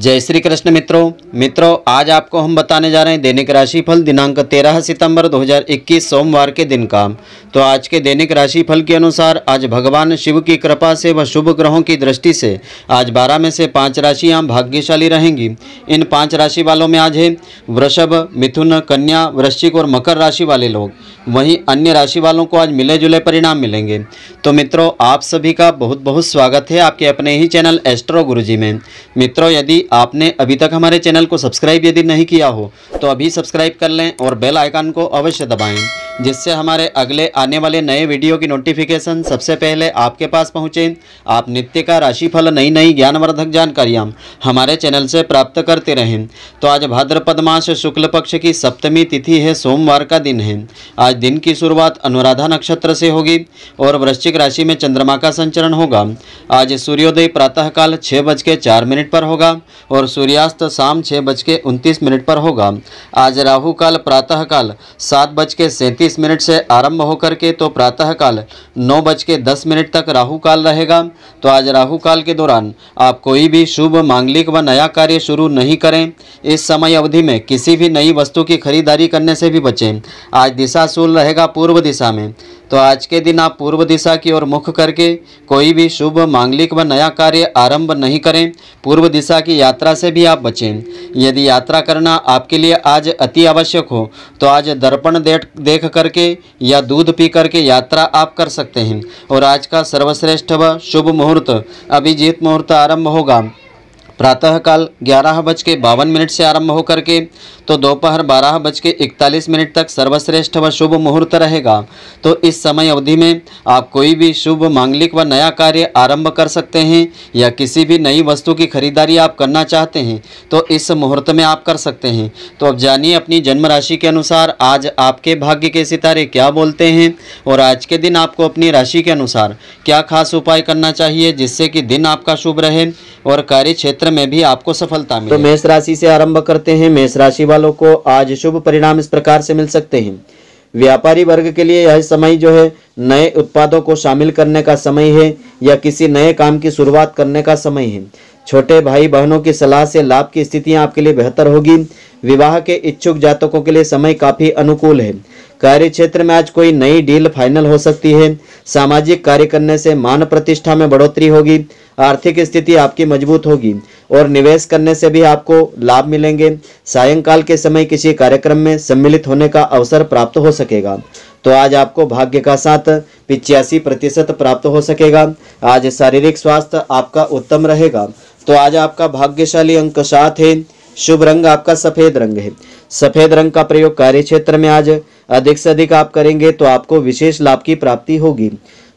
जय श्री कृष्ण मित्रों मित्रों आज आपको हम बताने जा रहे हैं दैनिक राशिफल दिनांक 13 सितंबर 2021 सोमवार के दिन का तो आज के दैनिक राशिफल के अनुसार आज भगवान शिव की कृपा से व शुभ ग्रहों की दृष्टि से आज 12 में से पांच राशियां भाग्यशाली रहेंगी इन पांच राशि वालों में आज है वृषभ मिथुन कन्या वृश्चिक और मकर राशि वाले लोग वहीं अन्य राशि वालों को आज मिले जुले परिणाम मिलेंगे तो मित्रों आप सभी का बहुत बहुत स्वागत है आपके अपने ही चैनल एस्ट्रो गुरु में मित्रों यदि आपने अभी तक हमारे चैनल को सब्सक्राइब यदि नहीं किया हो तो अभी सब्सक्राइब कर लें और बेल आइकन को अवश्य दबाएं जिससे हमारे अगले आने वाले नए वीडियो की नोटिफिकेशन सबसे पहले आपके पास पहुँचें आप नित्य का राशिफल नई नई ज्ञानवर्धक जानकारियाँ हमारे चैनल से प्राप्त करते रहें तो आज भाद्रपद मास शुक्ल पक्ष की सप्तमी तिथि है सोमवार का दिन है आज दिन की शुरुआत अनुराधा नक्षत्र से होगी और वृश्चिक राशि में चंद्रमा का संचरण होगा आज सूर्योदय प्रातःकाल छः बज के चार मिनट पर होगा और सूर्यास्त शाम छः बज के मिनट पर होगा आज राहु राहुकाल प्रातःकाल सात बज के मिनट से आरंभ होकर के तो प्रातःकाल नौ बज के मिनट तक राहु काल रहेगा तो आज राहु काल के दौरान आप कोई भी शुभ मांगलिक व नया कार्य शुरू नहीं करें इस समय अवधि में किसी भी नई वस्तु की खरीदारी करने से भी बचें आज दिशा रहेगा पूर्व दिशा में तो आज के दिन आप पूर्व दिशा की ओर मुख करके कोई भी शुभ मांगलिक व नया कार्य आरंभ नहीं करें पूर्व दिशा की यात्रा से भी आप बचें यदि यात्रा करना आपके लिए आज अति आवश्यक हो तो आज दर्पण देख देख करके या दूध पी करके यात्रा आप कर सकते हैं और आज का सर्वश्रेष्ठ व शुभ मुहूर्त अभिजीत मुहूर्त आरंभ होगा प्रातःकाल ग्यारह बज के बावन मिनट से आरंभ होकर के तो दोपहर बारह बज के इकतालीस मिनट तक सर्वश्रेष्ठ व शुभ मुहूर्त रहेगा तो इस समय अवधि में आप कोई भी शुभ मांगलिक व नया कार्य आरंभ कर सकते हैं या किसी भी नई वस्तु की खरीदारी आप करना चाहते हैं तो इस मुहूर्त में आप कर सकते हैं तो अब जानिए अपनी जन्म राशि के अनुसार आज आपके भाग्य के सितारे क्या बोलते हैं और आज के दिन आपको अपनी राशि के अनुसार क्या खास उपाय करना चाहिए जिससे कि दिन आपका शुभ रहे और कार्य क्षेत्र में भी आपको सफलता मिले तो मेष राशि से आरंभ करते हैं मेष राशि वालों को आज शुभ परिणाम इस प्रकार से मिल सकते हैं व्यापारी वर्ग के लिए यह समय जो है नए उत्पादों को शामिल करने का समय है या किसी नए काम की शुरुआत करने का समय है छोटे भाई बहनों की सलाह से लाभ की स्थितियां आपके लिए बेहतर होगी विवाह के इच्छुक जातकों के लिए समय काफ़ी अनुकूल है कार्य क्षेत्र में आज कोई नई डील फाइनल हो सकती है सामाजिक कार्य करने से मान प्रतिष्ठा में बढ़ोतरी होगी आर्थिक स्थिति आपकी मजबूत होगी और निवेश करने से भी आपको लाभ मिलेंगे सायंकाल के समय किसी कार्यक्रम में सम्मिलित होने का अवसर प्राप्त हो सकेगा तो आज आपको भाग्य का साथ पिचासी प्रतिशत प्राप्त हो सकेगा आज शारीरिक स्वास्थ्य आपका उत्तम रहेगा तो आज आपका भाग्यशाली अंक साथ है शुभ रंग आपका सफेद रंग है सफेद रंग का प्रयोग कार्य क्षेत्र में आज अधिक से अधिक आप करेंगे तो आपको विशेष लाभ की प्राप्ति होगी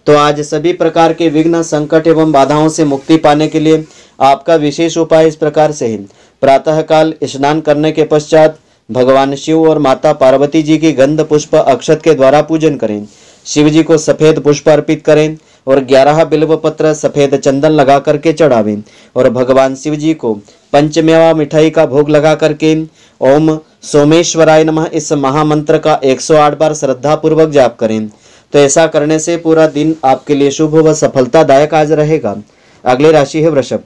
तो आज सभी प्रकार के विघ्न संकट एवं बाधाओं से मुक्ति पाने के लिए आपका विशेष उपाय इस प्रकार से है प्रातःकाल स्नान करने के पश्चात भगवान शिव और माता पार्वती जी की गंध पुष्प अक्षत के द्वारा पूजन करें शिव जी को सफेद पुष्प अर्पित करें और ग्यारह बिल्व पत्र सफेद चंदन लगा करके चढ़ावें और भगवान शिव जी को पंचमेवा मिठाई का भोग लगा करके ओम सोमेश्वराय नमः इस महामंत्र का 108 बार श्रद्धा पूर्वक जाप करें तो ऐसा करने से पूरा दिन आपके लिए शुभ व सफलतादायक आज रहेगा अगली राशि है वृषभ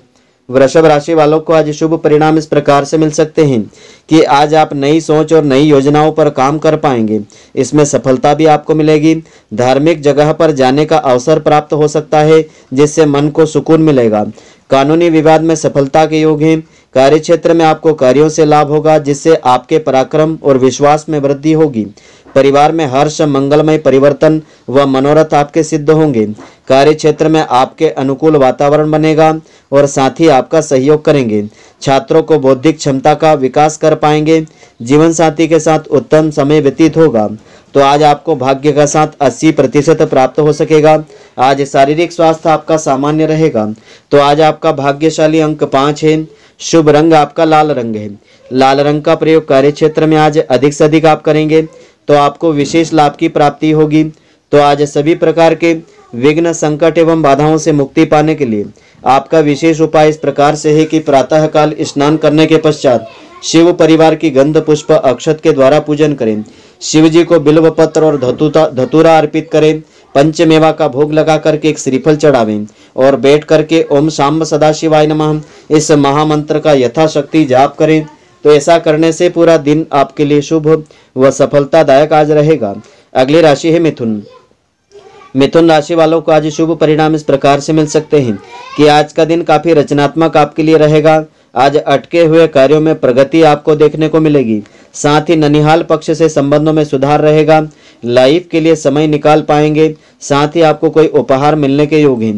वृषभ राशि वालों को आज शुभ परिणाम इस प्रकार से मिल सकते हैं कि आज आप नई सोच और नई योजनाओं पर काम कर पाएंगे इसमें सफलता भी आपको मिलेगी धार्मिक जगह पर जाने का अवसर प्राप्त हो सकता है जिससे मन को सुकून मिलेगा कानूनी विवाद में सफलता के योग हैं कार्य क्षेत्र में आपको कार्यों से लाभ होगा जिससे आपके पराक्रम और विश्वास में वृद्धि होगी परिवार में हर्ष मंगलमय परिवर्तन व मनोरथ आपके सिद्ध होंगे कार्य क्षेत्र में आपके अनुकूल वातावरण बनेगा और साथ ही आपका सहयोग करेंगे छात्रों को बौद्धिक क्षमता का विकास कर पाएंगे जीवन साथी के साथ उत्तम समय व्यतीत होगा तो आज आपको भाग्य का साथ 80 प्रतिशत प्राप्त हो सकेगा आज शारीरिक स्वास्थ्य आपका सामान्य रहेगा तो आज आपका भाग्यशाली अंक पाँच है शुभ रंग आपका लाल रंग है लाल रंग का प्रयोग कार्य क्षेत्र में आज अधिक से अधिक आप करेंगे तो आपको विशेष लाभ की प्राप्ति होगी तो आज सभी प्रकार के विघ्न संकट एवं बाधाओं से मुक्ति पाने के लिए आपका विशेष उपाय इस प्रकार से है कि प्रातःकाल स्नान करने के पश्चात शिव परिवार की गंध पुष्प अक्षत के द्वारा पूजन करें शिव जी को बिल्व पत्र और धतुता धतुरा अर्पित करें पंचमेवा का भोग लगा करके एक श्रीफल चढ़ावें और बैठ करके ओम शाम सदाशिवाय नमः इस महामंत्र का यथाशक्ति जाप करें तो ऐसा करने से पूरा दिन आपके लिए शुभ व सफलतादायक आज रहेगा अगली राशि है मिथुन मिथुन राशि वालों को आज शुभ परिणाम इस प्रकार से मिल सकते हैं कि आज का दिन काफी रचनात्मक आपके लिए रहेगा आज अटके हुए कार्यों में प्रगति आपको देखने को मिलेगी साथ ही ननिहाल पक्ष से संबंधों में सुधार रहेगा लाइफ के लिए समय निकाल पाएंगे साथ ही आपको कोई उपहार मिलने के योग हैं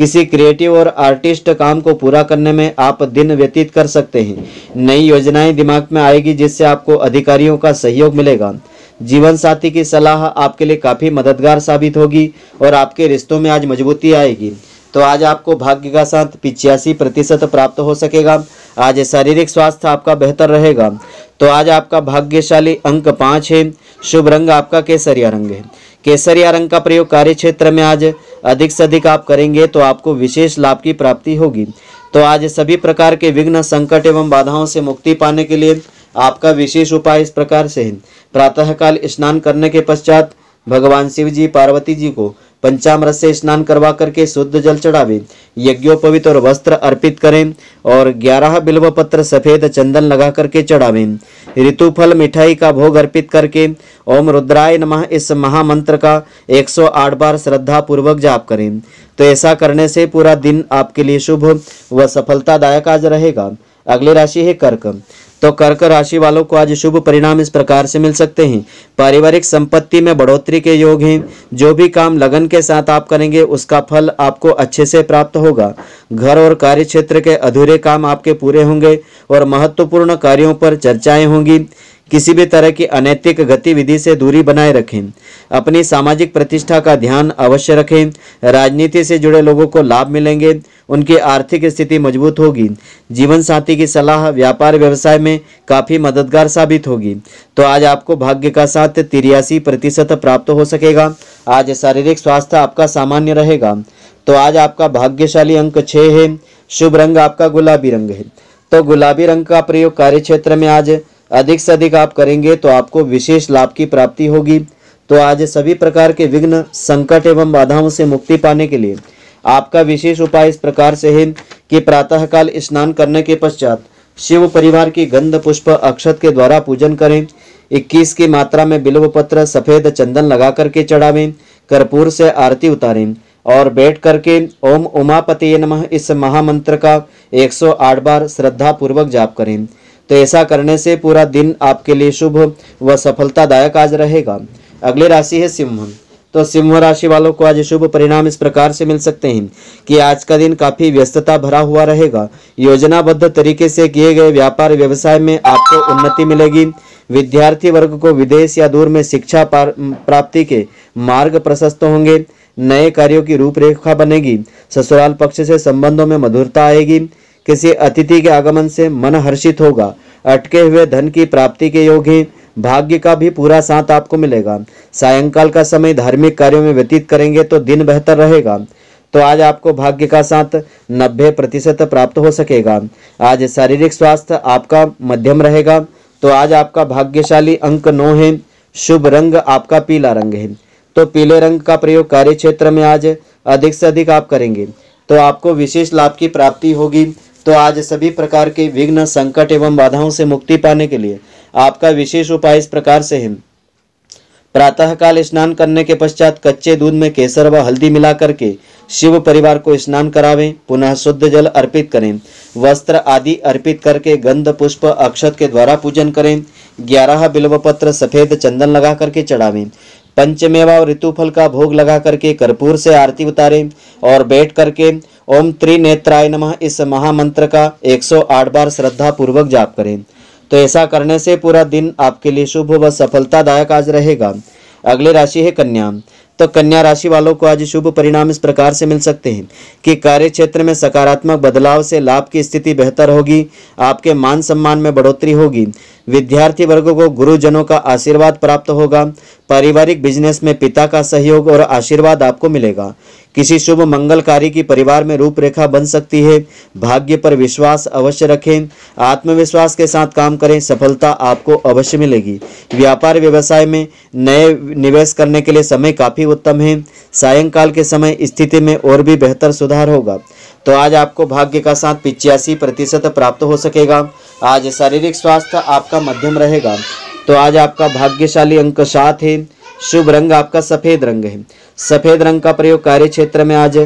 किसी क्रिएटिव और आर्टिस्ट काम को पूरा करने में आप दिन व्यतीत कर सकते हैं नई योजनाएं दिमाग में आएगी जिससे आपको अधिकारियों का सहयोग मिलेगा जीवन साथी की सलाह आपके लिए काफ़ी मददगार साबित होगी और आपके रिश्तों में आज मजबूती आएगी तो आज आपको भाग्य का साथ पिचासी प्रतिशत प्राप्त हो सकेगा आज शारीरिक स्वास्थ्य आपका बेहतर रहेगा तो आज आपका भाग्यशाली अंक पाँच है शुभ रंग आपका केसरिया रंग है केसरिया रंग का प्रयोग कार्य क्षेत्र में आज अधिक से अधिक आप करेंगे तो आपको विशेष लाभ की प्राप्ति होगी तो आज सभी प्रकार के विघ्न संकट एवं बाधाओं से मुक्ति पाने के लिए आपका विशेष उपाय इस प्रकार से है प्रातःकाल स्नान करने के पश्चात भगवान शिव जी पार्वती जी को पंचामृत से स्नान करवा करके शुद्ध जल चढ़ावे यज्ञोपवित और वस्त्र अर्पित करें और ग्यारह बिल्व पत्र सफेद चंदन लगा करके चढ़ावे ऋतुफल मिठाई का भोग अर्पित करके ओम रुद्राय नमः इस महामंत्र का 108 बार श्रद्धा पूर्वक जाप करें तो ऐसा करने से पूरा दिन आपके लिए शुभ व सफलतादायक आज रहेगा अगली राशि है कर्क तो कर्क राशि वालों को आज शुभ परिणाम इस प्रकार से मिल सकते हैं पारिवारिक संपत्ति में बढ़ोतरी के योग हैं जो भी काम लगन के साथ आप करेंगे उसका फल आपको अच्छे से प्राप्त होगा घर और कार्य क्षेत्र के अधूरे काम आपके पूरे होंगे और महत्वपूर्ण कार्यों पर चर्चाएं होंगी किसी भी तरह की अनैतिक गतिविधि से दूरी बनाए रखें अपनी सामाजिक प्रतिष्ठा का ध्यान अवश्य रखें राजनीति से जुड़े लोगों को लाभ मिलेंगे उनकी आर्थिक स्थिति मजबूत होगी जीवन साथी की सलाह व्यापार व्यवसाय में काफ़ी मददगार साबित होगी तो आज आपको भाग्य का साथ तिरियासी प्रतिशत प्राप्त हो सकेगा आज शारीरिक स्वास्थ्य आपका सामान्य रहेगा तो आज आपका भाग्यशाली अंक छः है शुभ रंग आपका गुलाबी रंग है तो गुलाबी रंग का प्रयोग कार्य क्षेत्र में आज अधिक से अधिक आप करेंगे तो आपको विशेष लाभ की प्राप्ति होगी तो आज सभी प्रकार के विघ्न संकट एवं बाधाओं से मुक्ति पाने के लिए आपका विशेष उपाय इस प्रकार से है कि प्रातःकाल स्नान करने के पश्चात शिव परिवार की गंध पुष्प अक्षत के द्वारा पूजन करें 21 की मात्रा में बिल्व पत्र सफेद चंदन लगा करके चढ़ावें कर्पूर से आरती उतारें और बैठ करके ओम उमापति नमः इस महामंत्र का 108 बार श्रद्धा पूर्वक जाप करें तो ऐसा करने से पूरा दिन आपके लिए शुभ व सफलतादायक आज रहेगा अगली राशि है सिंह तो सिंह राशि वालों को आज शुभ परिणाम इस प्रकार से मिल सकते हैं कि आज का दिन काफी व्यस्तता भरा हुआ रहेगा योजनाबद्ध तरीके से किए गए व्यापार व्यवसाय में आपको उन्नति मिलेगी विद्यार्थी वर्ग को विदेश या दूर में शिक्षा प्राप्ति के मार्ग प्रशस्त होंगे नए कार्यों की रूपरेखा बनेगी ससुराल पक्ष से संबंधों में मधुरता आएगी किसी अतिथि के आगमन से मन हर्षित होगा अटके हुए धन की प्राप्ति के योग हैं भाग्य का भी पूरा साथ आपको मिलेगा सायंकाल का समय धार्मिक कार्यों में व्यतीत करेंगे तो दिन बेहतर रहेगा तो आज आपको भाग्य का साथ 90 प्रतिशत प्राप्त हो सकेगा आज शारीरिक स्वास्थ्य आपका मध्यम रहेगा तो आज आपका भाग्यशाली अंक नौ है शुभ रंग आपका पीला रंग है तो पीले रंग का प्रयोग कार्य क्षेत्र में आज अधिक से अधिक आप करेंगे तो आपको विशेष लाभ की प्राप्ति होगी तो आज सभी प्रकार के विघ्न संकट एवं बाधाओं से मुक्ति पाने के लिए आपका विशेष उपाय इस प्रकार से है प्रातःकाल स्नान करने के पश्चात कच्चे दूध में केसर व हल्दी मिला करके शिव परिवार को स्नान करावें पुनः शुद्ध जल अर्पित करें वस्त्र आदि अर्पित करके गंध पुष्प अक्षत के द्वारा पूजन करें ग्यारह बिल्व पत्र सफेद चंदन लगा करके चढ़ावें पंचमेवा और ऋतुफल का भोग लगा करके कर्पूर से आरती उतारें और बैठ करके ओम त्रिनेत्राय नमः इस महामंत्र का 108 बार श्रद्धा पूर्वक जाप करें तो ऐसा करने से पूरा दिन आपके लिए शुभ व सफलतादायक आज रहेगा अगली राशि है कन्या तो कन्या राशि वालों को आज शुभ परिणाम इस प्रकार से मिल सकते हैं कि कार्य क्षेत्र में सकारात्मक बदलाव से लाभ की स्थिति बेहतर होगी आपके मान सम्मान में बढ़ोतरी होगी विद्यार्थी वर्गों को गुरुजनों का आशीर्वाद प्राप्त होगा पारिवारिक बिजनेस में पिता का सहयोग और आशीर्वाद आपको मिलेगा किसी शुभ मंगल कार्य की परिवार में रूपरेखा बन सकती है भाग्य पर विश्वास अवश्य रखें आत्मविश्वास के साथ काम करें सफलता आपको अवश्य मिलेगी व्यापार व्यवसाय में नए निवेश करने के लिए समय काफ़ी उत्तम है सायंकाल के समय स्थिति में और भी बेहतर सुधार होगा तो आज आपको भाग्य का साथ पिचासी प्रतिशत प्राप्त हो सकेगा आज शारीरिक स्वास्थ्य आपका मध्यम रहेगा तो आज आपका भाग्यशाली अंक सात है शुभ रंग आपका सफेद रंग है सफेद रंग का प्रयोग कार्य क्षेत्र में आज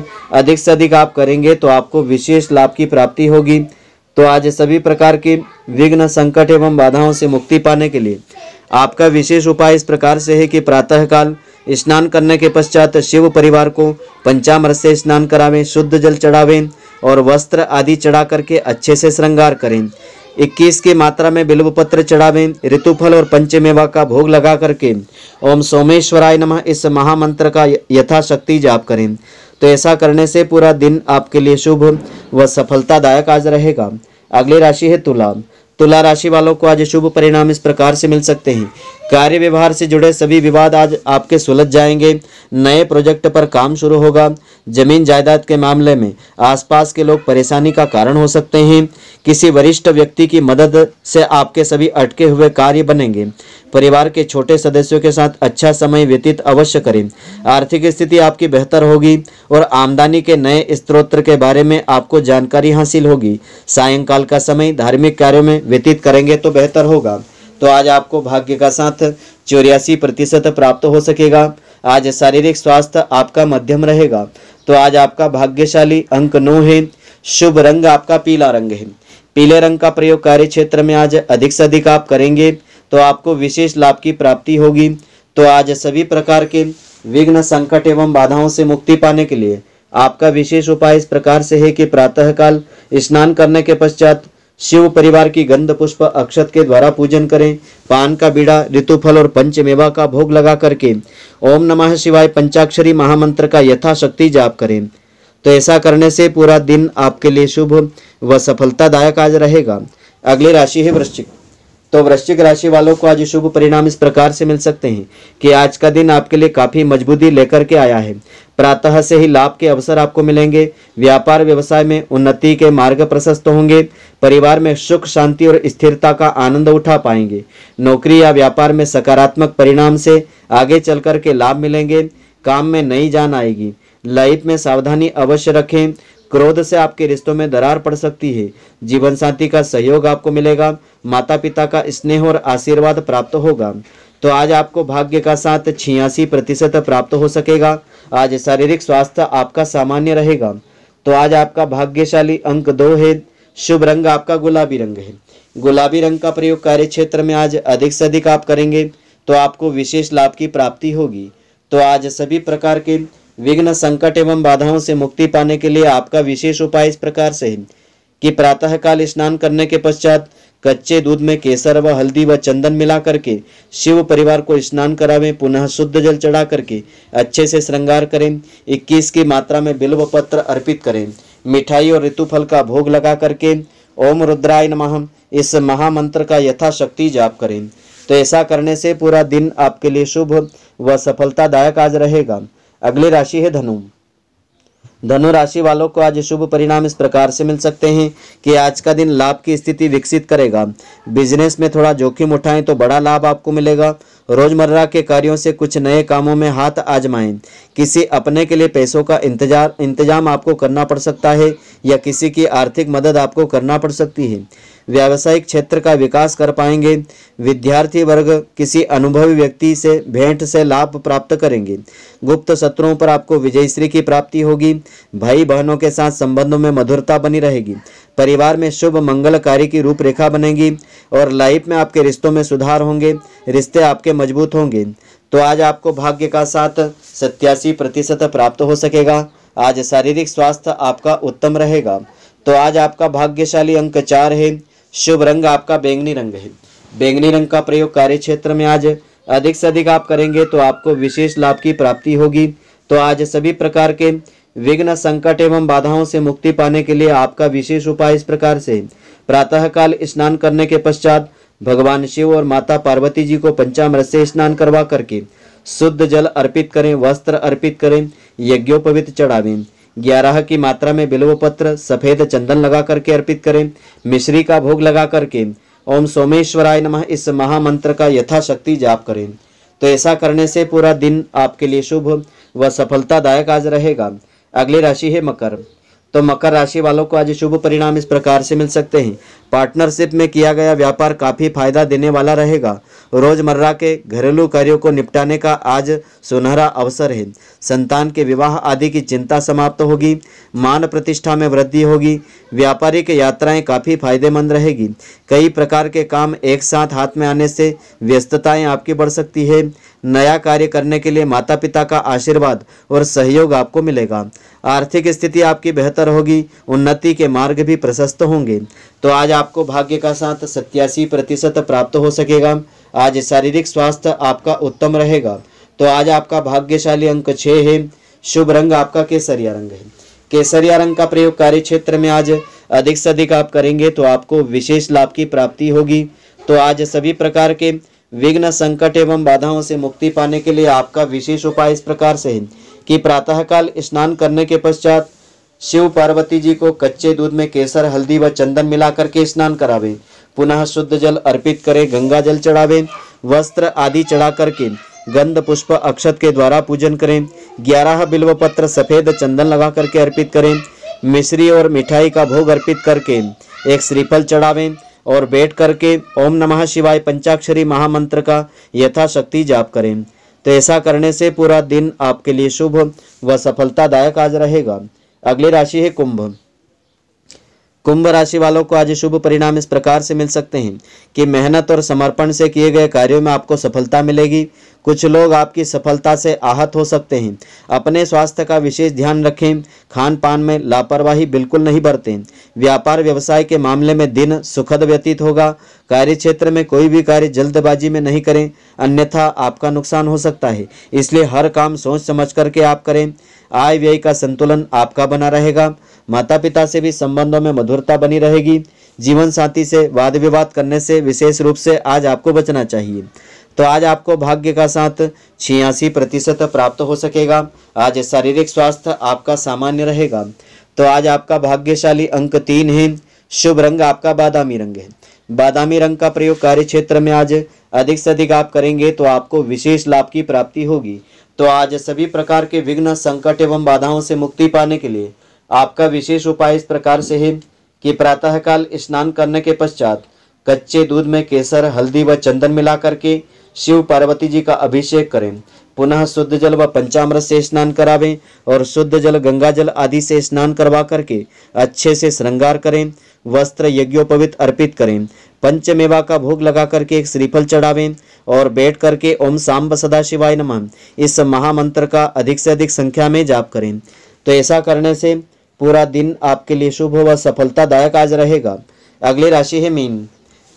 अधिक से अधिक आप करेंगे तो आपको विशेष लाभ की प्राप्ति होगी तो आज सभी प्रकार के विघ्न संकट एवं बाधाओं से मुक्ति पाने के लिए आपका विशेष उपाय इस प्रकार से है कि प्रातःकाल स्नान करने के पश्चात शिव परिवार को पंचामृत से स्नान करावें शुद्ध जल चढ़ावें और वस्त्र आदि चढ़ा करके अच्छे से श्रृंगार करें इक्कीस की मात्रा में बिल्व पत्र चढ़ावे ऋतुफल और पंचमेवा का भोग लगा करके ओम सोमेश्वराय नमः इस महामंत्र का यथाशक्ति जाप करें तो ऐसा करने से पूरा दिन आपके लिए शुभ व सफलतादायक आज रहेगा अगली राशि है तुला तुला राशि वालों को आज शुभ परिणाम इस प्रकार से मिल सकते हैं कार्य व्यवहार से जुड़े सभी विवाद आज आपके सुलझ जाएंगे नए प्रोजेक्ट पर काम शुरू होगा जमीन जायदाद के मामले में आसपास के लोग परेशानी का कारण हो सकते हैं किसी वरिष्ठ व्यक्ति की मदद से आपके सभी अटके हुए कार्य बनेंगे परिवार के छोटे सदस्यों के साथ अच्छा समय व्यतीत अवश्य करें आर्थिक स्थिति आपकी बेहतर होगी और आमदनी के नए स्त्रोत्र के बारे में आपको जानकारी हासिल होगी सायंकाल का समय धार्मिक कार्यों में व्यतीत करेंगे तो बेहतर होगा तो आज आपको भाग्य का साथ चौरासी प्रतिशत प्राप्त हो सकेगा आज शारीरिक स्वास्थ्य आपका मध्यम रहेगा तो आज आपका भाग्यशाली अंक नौ है शुभ रंग आपका पीला रंग है पीले रंग का प्रयोग कार्य क्षेत्र में आज अधिक से अधिक आप करेंगे तो आपको विशेष लाभ की प्राप्ति होगी तो आज सभी प्रकार के विघ्न संकट एवं बाधाओं से मुक्ति पाने के लिए आपका विशेष उपाय इस प्रकार से है कि प्रातःकाल स्नान करने के पश्चात शिव परिवार की गंध पुष्प अक्षत के द्वारा पूजन करें पान का बीड़ा ऋतुफल और पंचमेवा का भोग लगा करके ओम नमः शिवाय पंचाक्षरी महामंत्र का यथाशक्ति जाप करें तो ऐसा करने से पूरा दिन आपके लिए शुभ व सफलतादायक आज रहेगा अगली राशि है वृश्चिक तो वृश्चिक राशि वालों को आज शुभ परिणाम इस प्रकार से मिल सकते हैं कि आज का दिन आपके लिए काफ़ी मजबूती लेकर के आया है प्रातः से ही लाभ के अवसर आपको मिलेंगे व्यापार व्यवसाय में उन्नति के मार्ग प्रशस्त होंगे परिवार में सुख शांति और स्थिरता का आनंद उठा पाएंगे नौकरी या व्यापार में सकारात्मक परिणाम से आगे चल के लाभ मिलेंगे काम में नई जान आएगी लाइफ में सावधानी अवश्य रखें क्रोध से आपके रिश्तों में दरार पड़ सकती है जीवन साथी का सहयोग आपको मिलेगा माता पिता का स्नेह और आशीर्वाद प्राप्त होगा तो आज आपको भाग्य का साथ छियासी प्रतिशत प्राप्त हो सकेगा आज शारीरिक स्वास्थ्य आपका सामान्य रहेगा तो आज आपका भाग्यशाली अंक दो है शुभ रंग आपका गुलाबी रंग है गुलाबी रंग का प्रयोग कार्य क्षेत्र में आज अधिक से अधिक आप करेंगे तो आपको विशेष लाभ की प्राप्ति होगी तो आज सभी प्रकार के विघ्न संकट एवं बाधाओं से मुक्ति पाने के लिए आपका विशेष उपाय इस प्रकार से है कि प्रातःकाल स्नान करने के पश्चात कच्चे दूध में केसर व हल्दी व चंदन मिला करके शिव परिवार को स्नान करावे पुनः शुद्ध जल चढ़ा करके अच्छे से श्रृंगार करें 21 की मात्रा में बिल्व पत्र अर्पित करें मिठाई और ऋतुफल का भोग लगा करके ओम रुद्राय नमः इस महामंत्र का यथाशक्ति जाप करें तो ऐसा करने से पूरा दिन आपके लिए शुभ व सफलतादायक आज रहेगा अगली राशि है धनु धनु राशि वालों को आज शुभ परिणाम इस प्रकार से मिल सकते हैं कि आज का दिन लाभ की स्थिति विकसित करेगा बिजनेस में थोड़ा जोखिम उठाएं तो बड़ा लाभ आपको मिलेगा रोजमर्रा के कार्यों से कुछ नए कामों में हाथ आजमाएं किसी अपने के लिए पैसों का इंतजार इंतजाम आपको करना पड़ सकता है या किसी की आर्थिक मदद आपको करना पड़ सकती है व्यावसायिक क्षेत्र का विकास कर पाएंगे विद्यार्थी वर्ग किसी अनुभवी व्यक्ति से भेंट से लाभ प्राप्त करेंगे गुप्त सत्रों पर आपको विजयश्री की प्राप्ति होगी भाई बहनों के साथ संबंधों में मधुरता बनी रहेगी परिवार में शुभ मंगल कार्य की रूपरेखा बनेगी और लाइफ में आपके रिश्तों में सुधार होंगे रिश्ते आपके मजबूत होंगे तो आज आपको भाग्य का साथ सत्यासी प्रतिशत प्राप्त हो सकेगा आज शारीरिक स्वास्थ्य आपका उत्तम रहेगा तो आज आपका भाग्यशाली अंक चार है शुभ रंग आपका बैंगनी रंग है बैंगनी रंग का प्रयोग कार्य क्षेत्र में आज अधिक से अधिक आप करेंगे तो आपको विशेष लाभ की प्राप्ति होगी तो आज सभी प्रकार के विघ्न संकट एवं बाधाओं से मुक्ति पाने के लिए आपका विशेष उपाय इस प्रकार से प्रातःकाल स्नान करने के पश्चात भगवान शिव और माता पार्वती जी को पंचामृत से स्नान करवा करके शुद्ध जल अर्पित करें वस्त्र अर्पित करें यज्ञोपवित चढ़ावें ग्यारह की मात्रा में बिल्व पत्र सफेद चंदन लगा करके अर्पित करें मिश्री का भोग लगा करके ओम सोमेश्वराय नमः इस महामंत्र का यथाशक्ति जाप करें तो ऐसा करने से पूरा दिन आपके लिए शुभ व सफलतादायक आज रहेगा अगली राशि है मकर तो मकर राशि वालों को आज शुभ परिणाम इस प्रकार से मिल सकते हैं पार्टनरशिप में किया गया व्यापार काफ़ी फायदा देने वाला रहेगा रोजमर्रा के घरेलू कार्यों को निपटाने का आज सुनहरा अवसर है संतान के विवाह आदि की चिंता समाप्त होगी मान प्रतिष्ठा में वृद्धि होगी व्यापारिक यात्राएं काफ़ी फायदेमंद रहेगी कई प्रकार के काम एक साथ हाथ में आने से व्यस्तताएं आपकी बढ़ सकती है नया कार्य करने के लिए माता पिता का आशीर्वाद और सहयोग आपको मिलेगा आर्थिक स्थिति आपकी बेहतर होगी उन्नति के मार्ग भी प्रशस्त होंगे तो आज आपको भाग्य का साथ सत्यासी प्रतिशत प्राप्त हो सकेगा आज शारीरिक स्वास्थ्य आपका उत्तम रहेगा तो आज आपका भाग्यशाली अंक छः है शुभ रंग आपका केसरिया रंग है केसरिया रंग का प्रयोग कार्य क्षेत्र में आज अधिक से अधिक आप करेंगे तो आपको विशेष लाभ की प्राप्ति होगी तो आज सभी प्रकार के विघ्न संकट एवं बाधाओं से मुक्ति पाने के लिए आपका विशेष उपाय इस प्रकार से है कि प्रातःकाल स्नान करने के पश्चात शिव पार्वती जी को कच्चे दूध में केसर हल्दी व चंदन मिलाकर के स्नान करावे पुनः शुद्ध जल अर्पित करे गंगा जल चढ़ावे वस्त्र आदि चढ़ा करके गंध पुष्प अक्षत के द्वारा पूजन करें ग्यारह बिल्व पत्र सफेद चंदन लगा करके अर्पित करें मिश्री और मिठाई का भोग अर्पित करके एक श्रीफल चढ़ावें और बैठ करके ओम नमः शिवाय पंचाक्षरी महामंत्र का यथाशक्ति जाप करें तो ऐसा करने से पूरा दिन आपके लिए शुभ व सफलतादायक आज रहेगा अगली राशि है कुंभ कुंभ राशि वालों को आज शुभ परिणाम इस प्रकार से मिल सकते हैं कि मेहनत और समर्पण से किए गए कार्यों में आपको सफलता मिलेगी कुछ लोग आपकी सफलता से आहत हो सकते हैं अपने स्वास्थ्य का विशेष ध्यान रखें खान पान में लापरवाही बिल्कुल नहीं बरतें व्यापार व्यवसाय के मामले में दिन सुखद व्यतीत होगा कार्य क्षेत्र में कोई भी कार्य जल्दबाजी में नहीं करें अन्यथा आपका नुकसान हो सकता है इसलिए हर काम सोच समझ करके आप करें आय व्यय का संतुलन आपका बना रहेगा माता पिता से भी संबंधों में मधुरता बनी रहेगी जीवन साथी से वाद विवाद करने से विशेष रूप से आज आपको बचना चाहिए तो आज आपको भाग्य का साथ छियासी प्रतिशत प्राप्त हो सकेगा आज शारीरिक स्वास्थ्य आपका सामान्य रहेगा तो आज आपका भाग्यशाली अंक तीन है शुभ रंग आपका बादामी रंग है बादामी रंग का प्रयोग कार्य क्षेत्र में आज अधिक से अधिक आप करेंगे तो आपको विशेष लाभ की प्राप्ति होगी तो आज सभी प्रकार के विघ्न संकट एवं बाधाओं से मुक्ति पाने के लिए आपका विशेष उपाय इस प्रकार से है कि प्रातःकाल स्नान करने के पश्चात कच्चे दूध में केसर हल्दी व चंदन मिला करके शिव पार्वती जी का अभिषेक करें पुनः शुद्ध जल व पंचामृत से स्नान करावें और शुद्ध जल गंगा जल आदि से स्नान करवा करके अच्छे से श्रृंगार करें वस्त्र यज्ञोपवित अर्पित करें पंचमेवा का भोग लगा करके एक श्रीफल चढ़ावें और बैठ करके ओम सांब सदा शिवाय नमः इस महामंत्र का अधिक से अधिक संख्या में जाप करें तो ऐसा करने से पूरा दिन आपके लिए शुभ व सफलतादायक आज रहेगा अगली राशि है मीन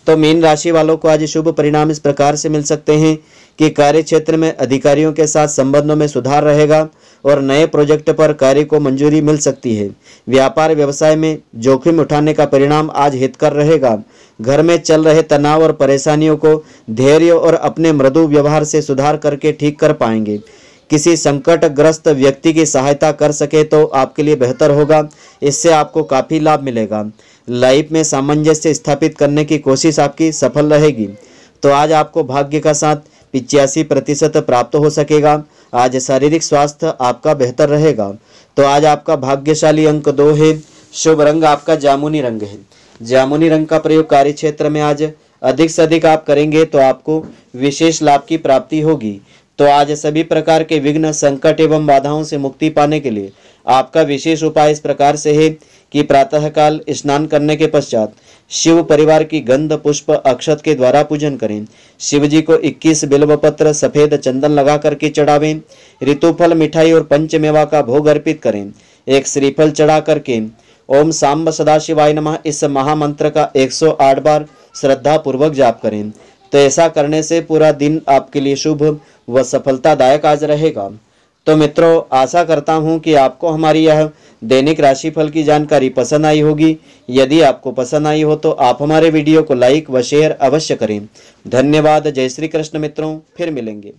तो मीन राशि वालों को आज शुभ परिणाम इस प्रकार से मिल सकते हैं कि कार्य क्षेत्र में अधिकारियों के साथ संबंधों में सुधार रहेगा और नए प्रोजेक्ट पर कार्य को मंजूरी मिल सकती है व्यापार व्यवसाय में जोखिम उठाने का परिणाम आज हितकर रहेगा घर में चल रहे तनाव और परेशानियों को धैर्य और अपने मृदु व्यवहार से सुधार करके ठीक कर पाएंगे किसी संकटग्रस्त व्यक्ति की सहायता कर सके तो आपके लिए बेहतर होगा इससे आपको काफ़ी लाभ मिलेगा लाइफ में सामंजस्य स्थापित करने की कोशिश आपकी सफल रहेगी तो आज आपको भाग्य का साथ पिचासी प्रतिशत प्राप्त हो सकेगा आज शारीरिक स्वास्थ्य आपका बेहतर रहेगा तो आज आपका भाग्यशाली अंक दो है शुभ रंग आपका जामुनी रंग है जामुनी रंग का प्रयोग कार्य क्षेत्र में आज अधिक से अधिक आप करेंगे तो आपको विशेष लाभ की प्राप्ति होगी तो आज सभी प्रकार के विघ्न संकट एवं बाधाओं से मुक्ति पाने के लिए आपका विशेष उपाय इस प्रकार से है कि प्रातःकाल स्नान करने के पश्चात शिव परिवार की गंध पुष्प अक्षत के द्वारा पूजन करें शिव जी को 21 बिल्व पत्र सफेद चंदन लगा करके चढ़ावें ऋतुफल मिठाई और पंचमेवा का भोग अर्पित करें एक श्रीफल चढ़ा करके ओम सांब सदाशिवाय नमः इस महामंत्र का 108 बार श्रद्धा पूर्वक जाप करें तो ऐसा करने से पूरा दिन आपके लिए शुभ व सफलतादायक आज रहेगा तो मित्रों आशा करता हूँ कि आपको हमारी यह दैनिक राशिफल की जानकारी पसंद आई होगी यदि आपको पसंद आई हो तो आप हमारे वीडियो को लाइक व शेयर अवश्य करें धन्यवाद जय श्री कृष्ण मित्रों फिर मिलेंगे